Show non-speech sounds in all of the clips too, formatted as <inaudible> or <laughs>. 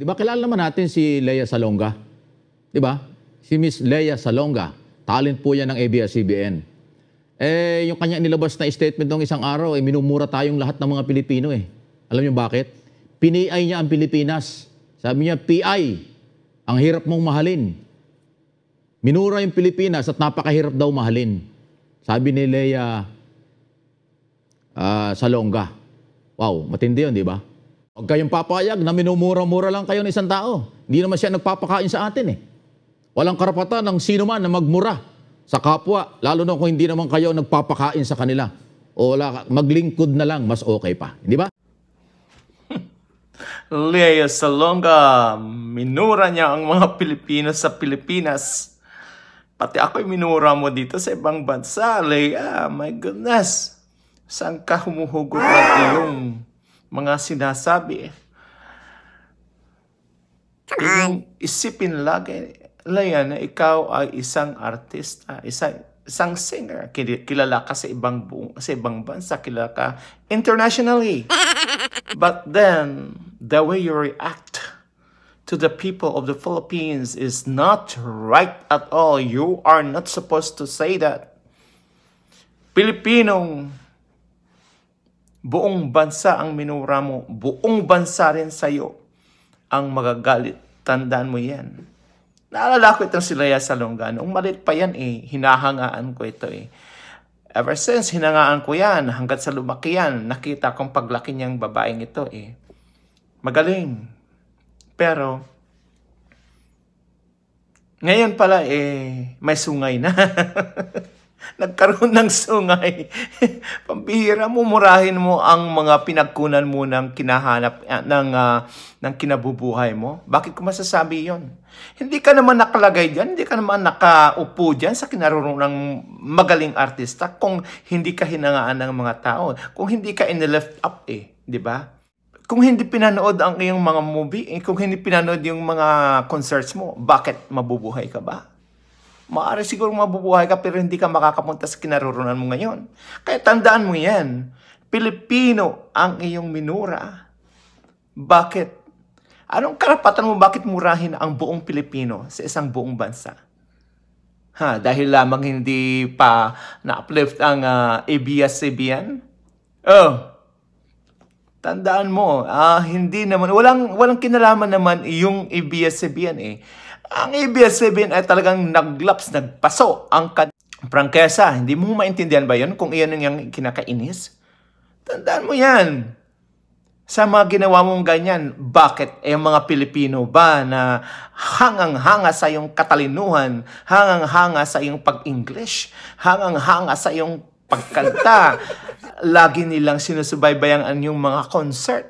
Di ba kilala naman natin si Leia Salonga? Di ba? Si Miss Leia Salonga. Talent po yan ng ABS-CBN. Eh, yung kanya nilabas na statement nung isang araw, eh, minumura tayong lahat ng mga Pilipino eh. Alam niyo bakit? Piniay niya ang Pilipinas. Sabi niya, PI, ang hirap mong mahalin. Minura yung Pilipinas at napakahirap daw mahalin. Sabi ni Leia uh, Salonga. Wow, matindi yun, di ba? Huwag kayong papayag na minumura-mura lang kayo ng isang tao. Hindi naman siya nagpapakain sa atin eh. Walang karapatan ng sino man na magmura sa kapwa, lalo na kung hindi naman kayo nagpapakain sa kanila. O wala, maglingkod na lang, mas okay pa. Hindi ba? <laughs> Lea Salonga, minura niya ang mga Pilipino sa Pilipinas. Pati ako'y minura mo dito sa ibang bansa, Lea. My goodness. Saan ka humuhugot na iyong mga sinasabi. Come Isipin lagi Layan na ikaw ay isang artista, isang isang singer. Kilala ka sa ibang buong, sa ibang bansa, kilala ka internationally. <laughs> But then, the way you react to the people of the Philippines is not right at all. You are not supposed to say that. Pilipinong Buong bansa ang minura mo. Buong bansa rin sa iyo ang magagalit. Tandaan mo yan. Naalala ko itong si sa Salonga. Noong malit pa yan eh, hinahangaan ko ito eh. Ever since, hinangaan ko yan hanggat sa lumaki yan. Nakita kong paglaki niyang babaeng ito eh. Magaling. Pero, ngayon pala eh, may sungay na. <laughs> Nagkaroon ng sungay. <laughs> Pambihira, mo, murahin mo ang mga pinagkunan mo ng kinahanap, ah, ng, uh, ng kinabubuhay mo. Bakit ko masasabi yon? Hindi ka naman nakalagay dyan, hindi ka naman nakaupo dyan sa kinarunong ng magaling artista kung hindi ka hinangaan ng mga tao, kung hindi ka in-left up eh, di ba? kung hindi pinanood ang iyong mga movie, eh, kung hindi pinanood yung mga concerts mo, bakit mabubuhay ka ba? Maaari siguro mabubuhay ka pero hindi ka makakapunta sa kinaroroonan mo ngayon. Kaya tandaan mo yan. Pilipino ang iyong minura. Bakit? Anong karapatan mo bakit murahin ang buong Pilipino sa isang buong bansa? Ha, dahil lamang hindi pa na-uplift ang uh, ah, ABS-CBN? Oh, tandaan mo, ah, hindi naman, walang, walang kinalaman naman yung ABS-CBN e eh. Ang ABS-CBN e ay talagang naglaps, nagpaso ang kan prangkesa. Hindi mo maintindihan ba yon kung iyan yung kinakainis? Tandaan mo yan. Sa mga ginawa mong ganyan, bakit eh mga Pilipino ba na hangang-hanga sa iyong katalinuhan, hangang-hanga sa iyong pag-English, hangang-hanga sa iyong pagkanta, <laughs> lagi nilang sinusubaybayan yung mga concert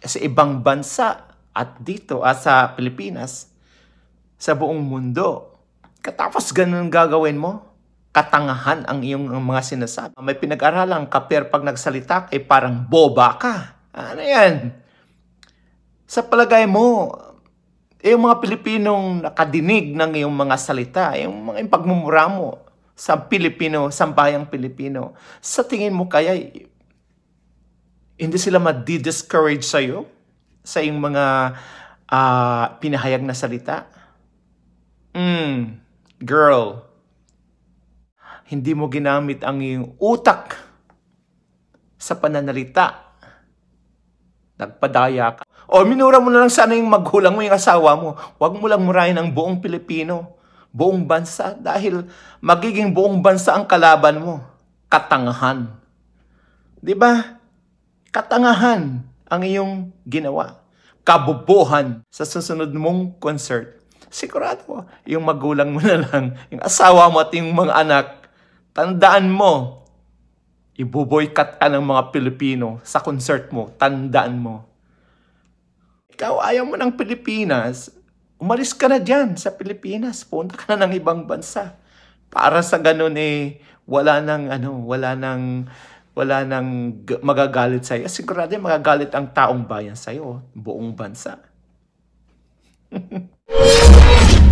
sa ibang bansa at dito at sa Pilipinas sa buong mundo. Katapos ganun gagawin mo, katangahan ang iyong mga sinasabi. May pinag-aralan ka pero pag nagsalita ay eh, parang boba ka. Ano yan? Sa palagay mo, eh, yung mga Pilipinong nakadinig ng iyong mga salita, yung mga yung pagmumura mo, sa Pilipino, bayang Pilipino. Sa tingin mo kaya, hindi sila madi-discourage sa'yo sa iyong mga uh, pinahayag na salita? Mm, girl, hindi mo ginamit ang iyong utak sa pananalita. Nagpadaya ka. O minura mo na lang sana yung magulang mo, yung asawa mo. Huwag mo lang murahin ang buong Pilipino buong bansa dahil magiging buong bansa ang kalaban mo. Katangahan. 'Di ba? Katangahan ang iyong ginawa. Kabubuhan sa susunod mong concert. Sigurado, yung magulang mo <laughs> na lang, yung asawa mo at yung mga anak, tandaan mo, ibuboykat ka ng mga Pilipino sa concert mo. Tandaan mo. Ikaw ayaw mo ng Pilipinas, umalis ka na dyan sa Pilipinas, punta ka na ng ibang bansa. Para sa ganun eh, wala nang ano, wala nang wala nang magagalit sa iyo. Ah, sigurado magagalit ang taong bayan sa iyo, buong bansa. <laughs>